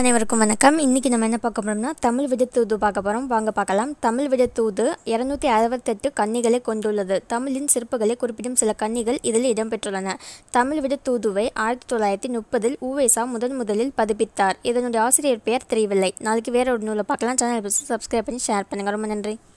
அனைவருக்கும் வணக்கம் இன்றைக்கி நம்ம என்ன பார்க்க போகிறோம்னா தமிழ் விடத்தூது பார்க்க போகிறோம் வாங்க பார்க்கலாம் தமிழ் தூது இரநூத்தி அறுபத்தெட்டு கன்னிகளை கொண்டுள்ளது தமிழின் சிறப்புகளை குறிப்பிடும் சில கன்னிகள் இதில் இடம்பெற்றுள்ளன தமிழ் தூதுவை ஆயிரத்தி தொள்ளாயிரத்தி முப்பதில் ஊவேசா முதன் முதலில் பதிப்பித்தார் இதனுடைய ஆசிரியர் பெயர் தெரியவில்லை நாளைக்கு வேற ஒரு நூலை பார்க்கலாம் சேனல் சப்ஸ்கிரைப் பண்ணி ஷேர் பண்ணுங்கள் ரொம்ப நன்றி